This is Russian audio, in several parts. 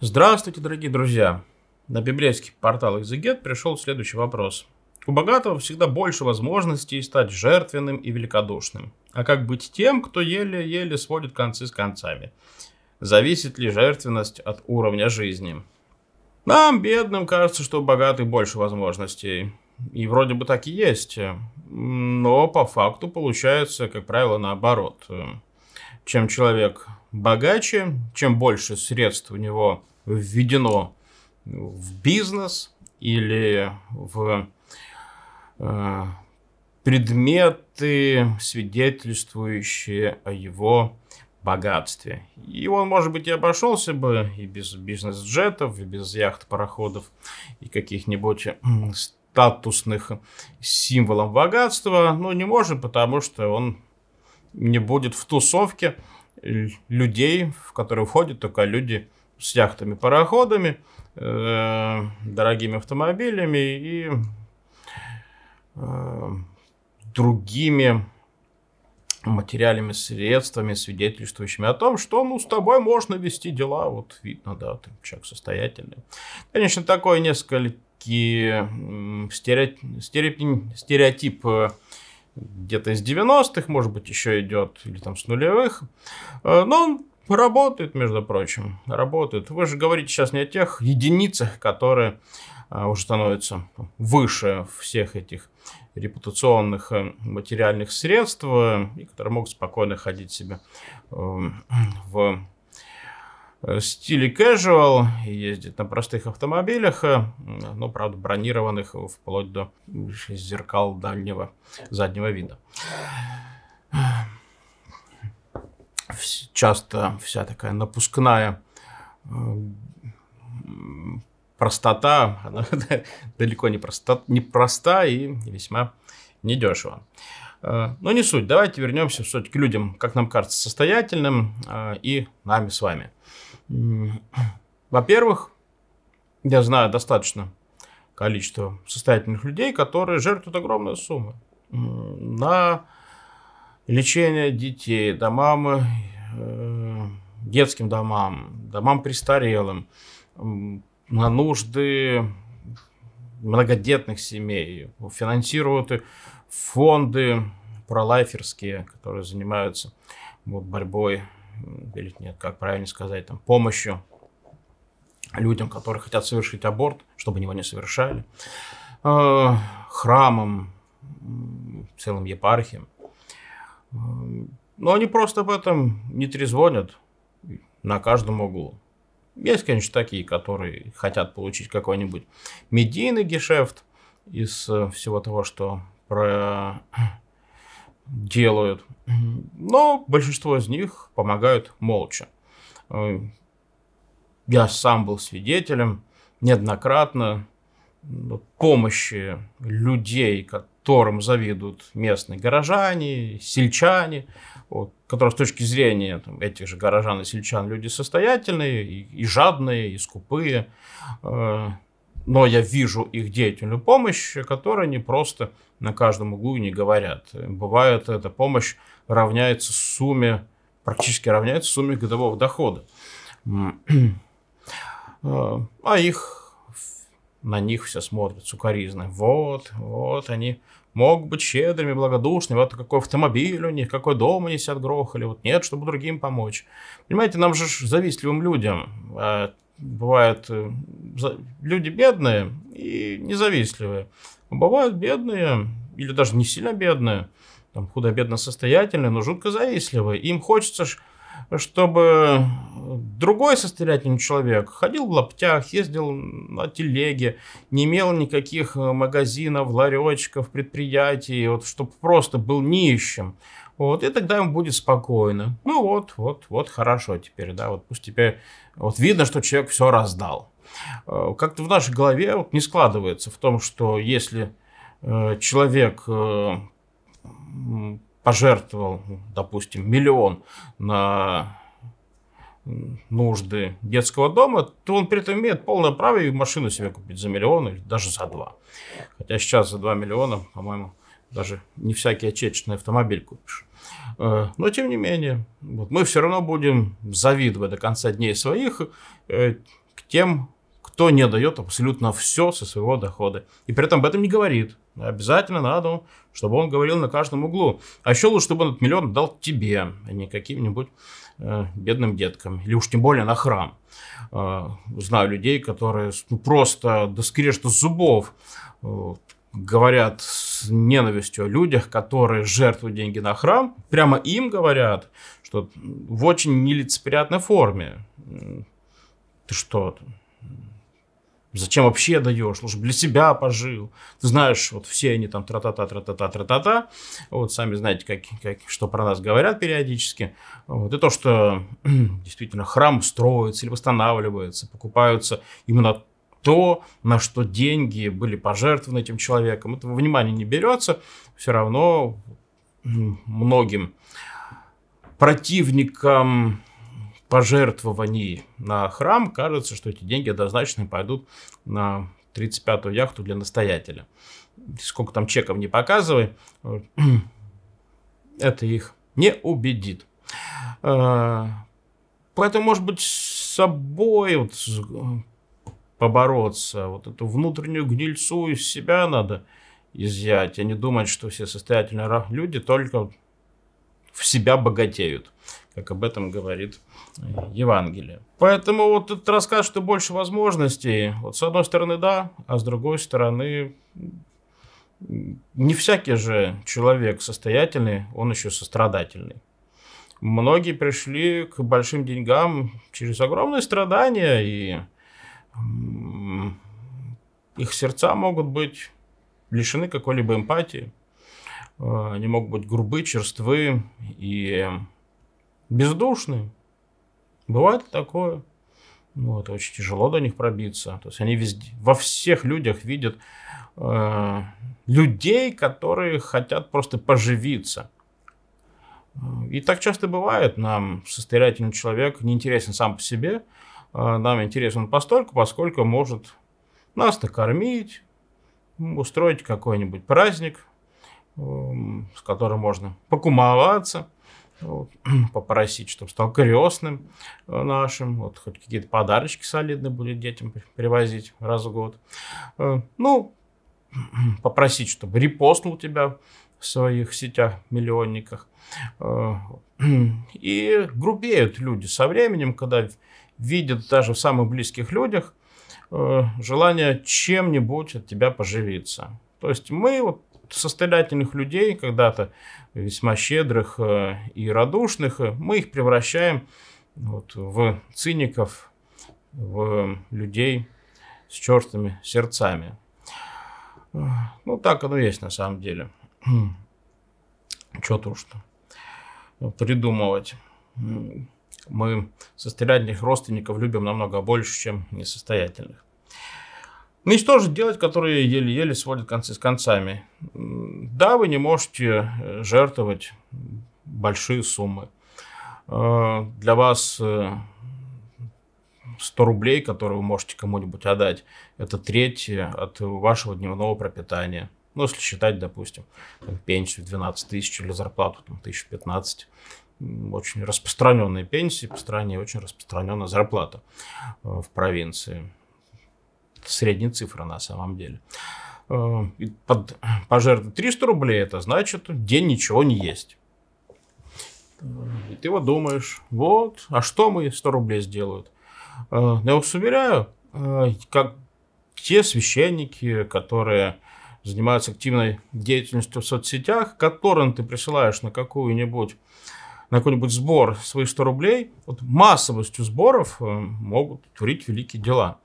Здравствуйте, дорогие друзья! На библейский портал Экзегет пришел следующий вопрос. У богатого всегда больше возможностей стать жертвенным и великодушным. А как быть тем, кто еле-еле сводит концы с концами? Зависит ли жертвенность от уровня жизни? Нам, бедным, кажется, что у богатых больше возможностей. И вроде бы так и есть. Но по факту получается, как правило, наоборот. Чем человек богаче, чем больше средств у него введено в бизнес или в э, предметы, свидетельствующие о его богатстве. И он, может быть, и обошелся бы и без бизнес-джетов, и без яхт, пароходов, и каких-нибудь статусных символов богатства, но не может, потому что он не будет в тусовке, людей, в которые входят только люди с яхтами, пароходами, э, дорогими автомобилями и э, другими материальными средствами, свидетельствующими о том, что ну с тобой можно вести дела, вот видно, да, ты человек состоятельный. Конечно, такой несколько стереотип, стереотип э, где-то из 90-х, может быть, еще идет, или там с нулевых. Э, но он работает, между прочим, работает. Вы же говорите сейчас не о тех единицах, которые э, уже становятся выше всех этих репутационных э, материальных средств, и которые могут спокойно ходить себе в Э, стиле casual, ездит на простых автомобилях, э, но правда, бронированных вплоть до зеркал дальнего заднего вида. Часто вся такая напускная э, простота, она далеко не проста, не проста и весьма недешево. Э, Но ну, не суть. Давайте вернемся все к людям, как нам кажется, состоятельным э, и нами с вами. Во-первых, я знаю достаточно количество состоятельных людей, которые жертвуют огромные суммы на лечение детей, домам, э, детским домам, домам престарелым, на нужды многодетных семей, финансируют фонды пролайферские, которые занимаются вот, борьбой, или нет, как правильно сказать, там, помощью людям, которые хотят совершить аборт, чтобы его не совершали, э, храмам, целым епархиям. Э, но они просто об этом не трезвонят на каждом углу. Есть, конечно, такие, которые хотят получить какой-нибудь медийный гешефт из э, всего того, что про... Э, делают. Но большинство из них помогают молча. Э, я сам был свидетелем неоднократно помощи людей, которым завидуют местные горожане, сельчане, вот, которые с точки зрения там, этих же горожан и сельчан люди состоятельные, и, и жадные, и скупые. Э, но я вижу их деятельную помощь, которая не просто на каждом углу и не говорят. Бывает, эта помощь равняется сумме, практически равняется сумме годового дохода. Э, а их на них все смотрят сукаризны. Вот, вот они могут быть щедрыми, благодушными, вот какой автомобиль у них, какой дом они себя отгрохали, вот нет, чтобы другим помочь. Понимаете, нам же завистливым людям э, бывают э, люди бедные и независтливые, а бывают бедные или даже не сильно бедные, там худо-бедно состоятельные, но жутко завистливые. Им хочется чтобы другой состоятельный человек ходил в лаптях, ездил на телеге, не имел никаких э, магазинов, ларечков, предприятий, вот, чтобы просто был нищим. Вот, и тогда ему будет спокойно. Ну вот, вот, вот, хорошо теперь, да, вот пусть теперь, вот видно, что человек все раздал. Э, как-то в нашей голове вот не складывается в том, что если э, человек пожертвовал, допустим, миллион на нужды детского дома, то он при этом имеет полное право и машину себе купить за миллион или даже за два. Хотя сейчас за два миллиона, по-моему, даже не всякий отечественный автомобиль купишь. Э, но тем не менее, вот мы все равно будем завидовать до конца дней своих э, к тем, кто не дает абсолютно все со своего дохода. И при этом об этом не говорит. Обязательно надо, чтобы он говорил на каждом углу. А еще лучше, чтобы он этот миллион дал тебе, а не каким-нибудь э, бедным деткам. Или уж тем более на храм. Э, знаю людей, которые ну, просто до скрежета зубов э, говорят с ненавистью о людях, которые жертвуют деньги на храм. Прямо им говорят, что в очень нелицеприятной форме. Ты что, Зачем вообще даешь? Лучше для себя пожил. Ты знаешь, вот все они там тра-та-та, тра-та-та, тра-та-та. Вот сами знаете, как, как, что про нас говорят периодически. Вот. И то, что действительно храм строится или восстанавливается, покупаются именно то, на что деньги были пожертвованы этим человеком. Этого внимания не берется. Все равно многим противникам пожертвований на храм, кажется, что эти деньги однозначно пойдут на 35-ю яхту для настоятеля. Сколько там чеков не показывай, это их не убедит. А, поэтому, может быть, с собой вот побороться, вот эту внутреннюю гнильцу из себя надо изъять, а не думать, что все состоятельные люди только в себя богатеют как об этом говорит э, Евангелие. Поэтому вот этот рассказ, что больше возможностей, вот с одной стороны да, а с другой стороны не всякий же человек состоятельный, он еще сострадательный. Многие пришли к большим деньгам через огромные страдания, и их сердца могут быть лишены какой-либо эмпатии, э, они могут быть грубы, черствы, и бездушные. Бывает такое. Ну, это очень тяжело до них пробиться. То есть они везде, во всех людях видят э, людей, которые хотят просто поживиться. Э, и так часто бывает. Нам состоятельный человек не интересен сам по себе. Э, нам интересен постольку, поскольку может нас накормить, устроить какой-нибудь праздник, э, с которым можно покумоваться – вот, попросить, чтобы стал крестным э, нашим, вот хоть какие-то подарочки солидные были детям привозить раз в год. Э, ну, попросить, чтобы репостнул тебя в своих сетях, миллионниках. Э, и грубеют люди со временем, когда видят даже в самых близких людях желание чем-нибудь от тебя поживиться. То есть мы вот состоятельных людей, когда-то весьма щедрых э, и радушных, э, мы их превращаем вот, в циников, в людей с черствыми сердцами. Ну, так оно есть на самом деле. Чего тут что придумывать. Мы состоятельных родственников любим намного больше, чем несостоятельных. Ну и что делать, которые еле-еле сводят концы с концами? Да, вы не можете э, жертвовать большие суммы. Э, для вас 100 э, рублей, которые вы можете кому-нибудь отдать, это треть от вашего дневного пропитания. Ну, если считать, допустим, пенсию 12 тысяч или зарплату там, 1015, очень распространенные пенсии по стране, очень распространенная зарплата в провинции средняя цифра на самом деле. Э, под пожертвовать 300 рублей, это значит, день ничего не есть. И ты вот думаешь, вот, а что мы 100 рублей сделают? Э, я вас уверяю, э, как те священники, которые занимаются активной деятельностью в соцсетях, которым ты присылаешь на какую-нибудь на какой-нибудь сбор свои 100 рублей, вот массовостью сборов могут творить великие дела.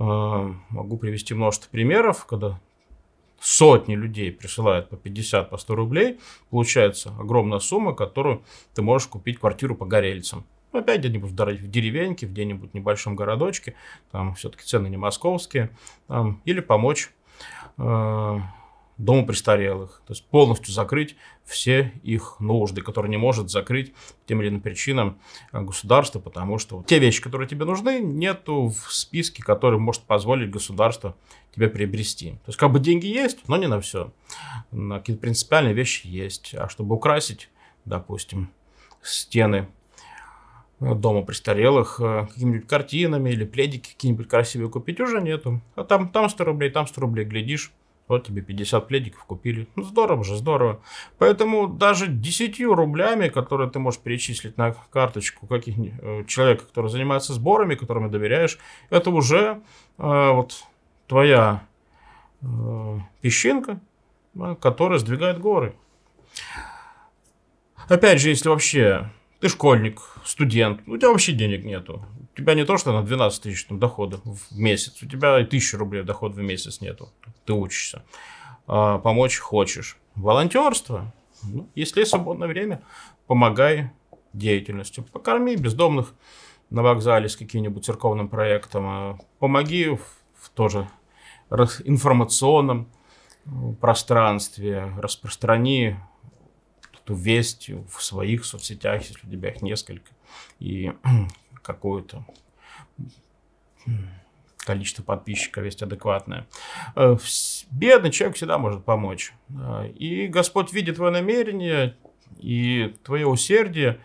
Э, могу привести множество примеров, когда сотни людей присылают по 50, по 100 рублей, получается огромная сумма, которую ты можешь купить квартиру по горельцам. Ну, опять где-нибудь в деревеньке, в где-нибудь небольшом городочке, там все-таки цены не московские, там, или помочь э, дома престарелых. То есть полностью закрыть все их нужды, которые не может закрыть тем или иным причинам э, государство, потому что те вещи, которые тебе нужны, нету в списке, который может позволить государство тебе приобрести. То есть как бы деньги есть, но не на все. На какие-то принципиальные вещи есть. А чтобы украсить, допустим, стены э, дома престарелых э, какими-нибудь картинами или пледики какие-нибудь красивые купить уже нету. А там, там 100 рублей, там 100 рублей, глядишь, вот тебе 50 пледиков купили. Ну, здорово же, здорово. Поэтому даже 10 рублями, которые ты можешь перечислить на карточку каких э, человека, который занимается сборами, которыми доверяешь, это уже э, вот твоя э, песчинка, которая сдвигает горы. Опять же, если вообще ты школьник, студент, у тебя вообще денег нету. У тебя не то, что на 12 тысяч там, дохода в месяц, у тебя и 1000 рублей доход в месяц нету. Ты учишься. А, помочь хочешь. Волонтерство. Ну, если есть свободное время, помогай деятельностью. Покорми бездомных на вокзале с каким-нибудь церковным проектом. А помоги в, в тоже информационном э, пространстве. Распространи эту весть в своих соцсетях, если у тебя их несколько, и какое-то количество подписчиков есть адекватное. Э, бедный человек всегда может помочь. Э, и Господь видит твое намерение и твое усердие,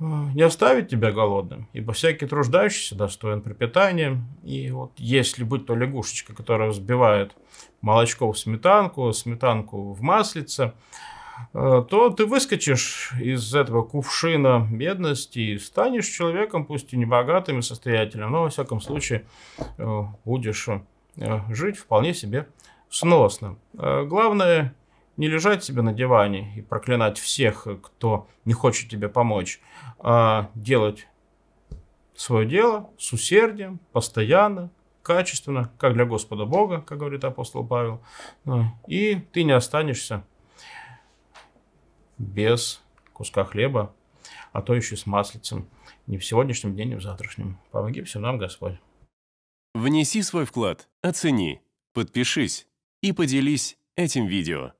э, не оставит тебя голодным, ибо всякий труждающийся достоин припитания. И вот если быть то лягушечка, которая взбивает молочко в сметанку, сметанку в маслице, Э, то ты выскочишь из этого кувшина бедности и станешь человеком, пусть и не богатым и состоятельным, но, во всяком случае, э, будешь э, жить вполне себе сносно. Главное, не лежать себе на диване и проклинать всех, кто не хочет тебе помочь, а делать свое дело с усердием, постоянно, качественно, как для Господа Бога, как говорит апостол Павел, и ты не останешься без куска хлеба, а то еще с маслицем. Не в сегодняшнем дне, не а в завтрашнем. Помоги всем нам, Господь. Внеси свой вклад, оцени, подпишись и поделись этим видео.